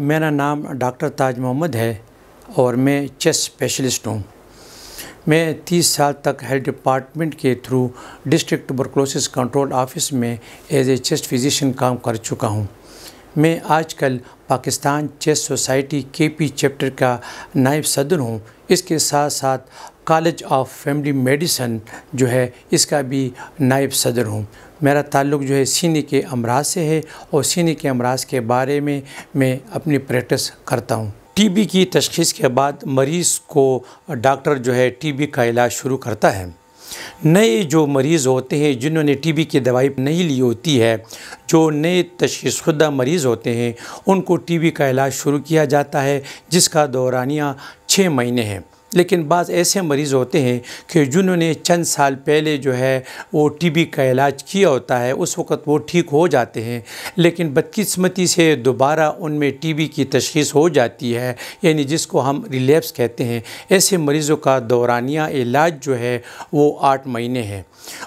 मेरा नाम डॉक्टर ताज मोहम्मद है और मैं चेस्ट स्पेशलिस्ट हूँ मैं 30 साल तक हेल्थ डिपार्टमेंट के through district tuberculosis control office में एज ए चेस्ट फिजिशियन काम कर चुका हूँ मैं आजकल पाकिस्तान चेस सोसाइटी के पी चैप्टर का नायब सदर हूँ इसके साथ साथ कॉलेज ऑफ फैमिली मेडिसन जो है इसका भी नायब सदर हूँ मेरा ताल्लुक जो है सीने के अमराज से है और सीने के अमराज के बारे में मैं अपनी प्रैक्टिस करता हूँ टीबी की तशखीस के बाद मरीज़ को डॉक्टर जो है टीबी का इलाज शुरू करता है नए जो मरीज़ होते हैं जिन्होंने टीबी की दवाई नहीं ली होती है जो नए तशीस खुदा मरीज़ होते हैं उनको टीबी का इलाज शुरू किया जाता है जिसका दौरानिया छः महीने हैं लेकिन बाज़ ऐसे मरीज़ होते हैं कि जिन्होंने चंद साल पहले जो है वो टीबी का इलाज किया होता है उस वक़्त वो ठीक हो जाते हैं लेकिन बदकस्मती से दोबारा उनमें टीबी की तशीस हो जाती है यानी जिसको हम रिलेप्स कहते हैं ऐसे मरीज़ों का दौरानिया इलाज जो है वो आठ महीने हैं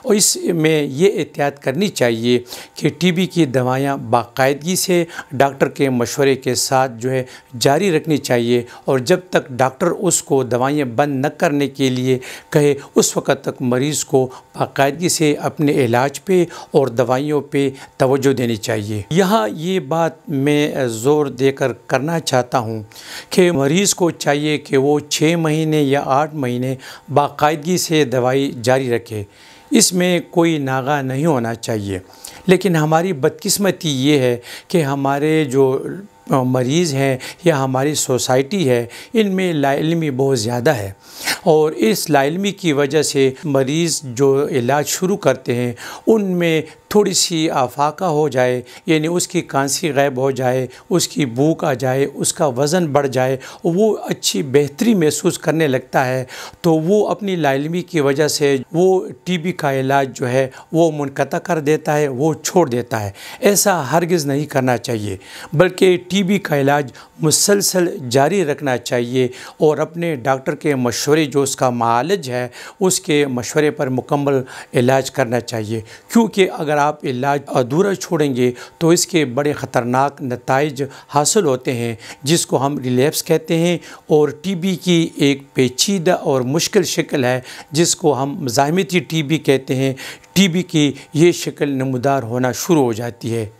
और इसमें ये एहतियात करनी चाहिए कि टीबी की दवायाँ बाकायदगी से डॉक्टर के मशवरे के साथ जो है जारी रखनी चाहिए और जब तक डॉक्टर उसको दवाइयाँ बंद न करने के लिए कहे उस वक़्त तक मरीज़ को बाकायदगी से अपने इलाज पे और दवाइयों पे तवज्जो देनी चाहिए यहाँ ये बात मैं ज़ोर देकर करना चाहता हूँ कि मरीज़ को चाहिए कि वो छः महीने या आठ महीने बाकायदगी से दवाई जारी रखे इसमें कोई नागा नहीं होना चाहिए लेकिन हमारी बदकिस्मती ये है कि हमारे जो मरीज़ हैं या हमारी सोसाइटी है इनमें लाइलमी बहुत ज़्यादा है और इस लाइलमी की वजह से मरीज़ जो इलाज शुरू करते हैं उनमें थोड़ी सी आफाका हो जाए यानी उसकी कांसी गायब हो जाए उसकी भूख आ जाए उसका वज़न बढ़ जाए वो अच्छी बेहतरी महसूस करने लगता है तो वो अपनी लालमी की वजह से वो टीबी का इलाज जो है वो मुनक़ा कर देता है वो छोड़ देता है ऐसा हरगज़ नहीं करना चाहिए बल्कि टीबी का इलाज मुसलसल जारी रखना चाहिए और अपने डॉक्टर के मशवरे जो उसका मालज है उसके मशवरे पर मुकम्मल इलाज करना चाहिए क्योंकि अगर आप इलाज अधूरा छोड़ेंगे तो इसके बड़े ख़तरनाक नतज हासिल होते हैं जिसको हम रिलेप्स कहते हैं और टीबी की एक पेचीदा और मुश्किल शक्ल है जिसको हम मजामती टीबी कहते हैं टीबी की ये शक्ल नमदार होना शुरू हो जाती है